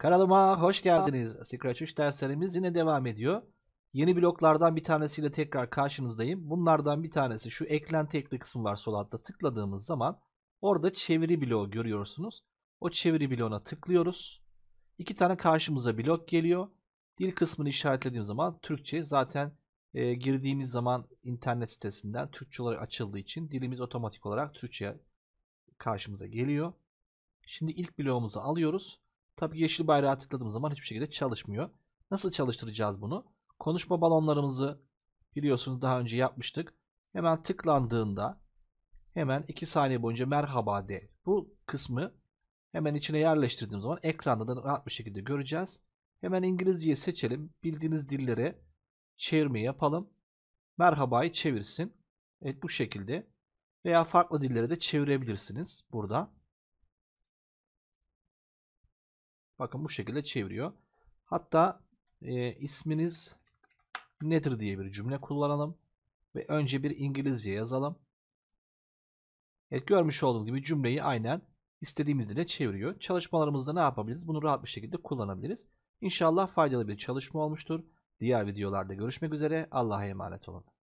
Kanalıma hoş geldiniz. Scratch 3 derslerimiz yine devam ediyor. Yeni bloklardan bir tanesiyle tekrar karşınızdayım. Bunlardan bir tanesi şu eklenti ekli kısmı var sol altta. Tıkladığımız zaman orada çeviri bloğu görüyorsunuz. O çeviri bloğuna tıklıyoruz. İki tane karşımıza blok geliyor. Dil kısmını işaretlediğim zaman Türkçe zaten e, girdiğimiz zaman internet sitesinden Türkçe olarak açıldığı için dilimiz otomatik olarak Türkçe karşımıza geliyor. Şimdi ilk bloğumuzu alıyoruz. Tabi yeşil bayrağı tıkladığım zaman hiçbir şekilde çalışmıyor. Nasıl çalıştıracağız bunu? Konuşma balonlarımızı biliyorsunuz daha önce yapmıştık. Hemen tıklandığında hemen 2 saniye boyunca merhaba de. Bu kısmı hemen içine yerleştirdiğim zaman ekranda da rahat bir şekilde göreceğiz. Hemen İngilizceyi seçelim. Bildiğiniz dilleri çevirme yapalım. Merhabayı çevirsin. Evet bu şekilde. Veya farklı dillere de çevirebilirsiniz burada. Bakın bu şekilde çeviriyor. Hatta e, isminiz nedir diye bir cümle kullanalım. Ve önce bir İngilizce yazalım. Evet görmüş olduğunuz gibi cümleyi aynen istediğimiz dile çeviriyor. Çalışmalarımızda ne yapabiliriz? Bunu rahat bir şekilde kullanabiliriz. İnşallah faydalı bir çalışma olmuştur. Diğer videolarda görüşmek üzere. Allah'a emanet olun.